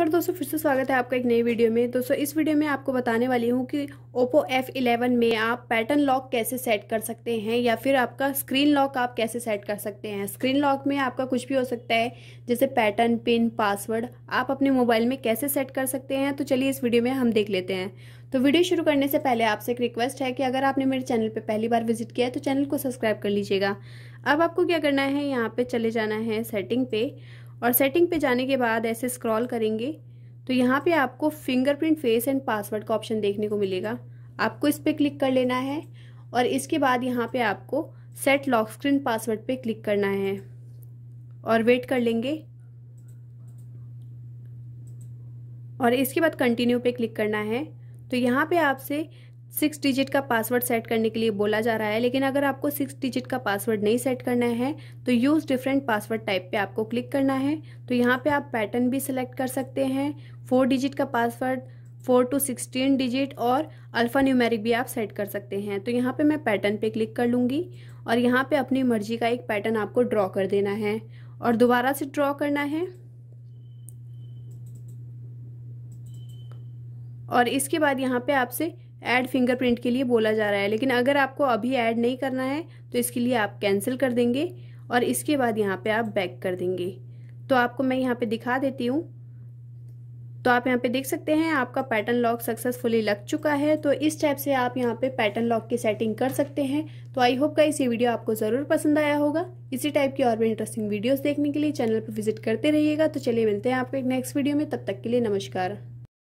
और दोस्तों फिर से स्वागत है आपका एक नई वीडियो में दोस्तों इस वीडियो में आपको बताने वाली हूँ कि ओप्पो F11 में आप पैटर्न लॉक कैसे सेट कर सकते हैं या फिर आपका स्क्रीन लॉक आप कैसे सेट कर सकते हैं स्क्रीन लॉक में आपका कुछ भी हो सकता है जैसे पैटर्न पिन पासवर्ड आप अपने मोबाइल में कैसे सेट कर सकते हैं तो चलिए इस वीडियो में हम देख लेते हैं तो वीडियो शुरू करने से पहले आपसे एक रिक्वेस्ट है कि अगर आपने मेरे चैनल पर पहली बार विजिट किया है तो चैनल को सब्सक्राइब कर लीजिएगा अब आपको क्या करना है यहाँ पर चले जाना है सेटिंग पे और सेटिंग पे जाने के बाद ऐसे स्क्रॉल करेंगे तो यहाँ पे आपको फिंगरप्रिंट फेस एंड पासवर्ड का ऑप्शन देखने को मिलेगा आपको इस पर क्लिक कर लेना है और इसके बाद यहाँ पे आपको सेट लॉक स्क्रीन पासवर्ड पे क्लिक करना है और वेट कर लेंगे और इसके बाद कंटिन्यू पे क्लिक करना है तो यहाँ पे आपसे सिक्स डिजिट का पासवर्ड सेट करने के लिए बोला जा रहा है लेकिन अगर आपको सिक्स डिजिट का पासवर्ड नहीं सेट करना है तो यूज़ डिफरेंट पासवर्ड टाइप पे आपको क्लिक करना है तो यहाँ पे आप पैटर्न भी सिलेक्ट कर सकते हैं फोर डिजिट का password four to sixteen digit और अल्फ़ा न्यूमेरिक भी आप सेट कर सकते हैं तो यहाँ पे मैं पैटर्न पे क्लिक कर लूँगी और यहाँ पे अपनी मर्जी का एक पैटर्न आपको ड्रॉ कर देना है और दोबारा से ड्रॉ करना है और इसके बाद यहाँ पे आपसे ऐड फिंगरप्रिंट के लिए बोला जा रहा है लेकिन अगर आपको अभी ऐड नहीं करना है तो इसके लिए आप कैंसिल कर देंगे और इसके बाद यहाँ पे आप बैक कर देंगे तो आपको मैं यहाँ पे दिखा देती हूँ तो आप यहाँ पे देख सकते हैं आपका पैटर्न लॉक सक्सेसफुली लग चुका है तो इस टाइप से आप यहाँ पे पैटर्न लॉक की सेटिंग कर सकते हैं तो आई होप का इसी वीडियो आपको ज़रूर पसंद आया होगा इसी टाइप की और भी इंटरेस्टिंग वीडियोस देखने के लिए चैनल पर विजिट करते रहिएगा तो चलिए मिलते हैं आपको एक नेक्स्ट वीडियो में तब तक के लिए नमस्कार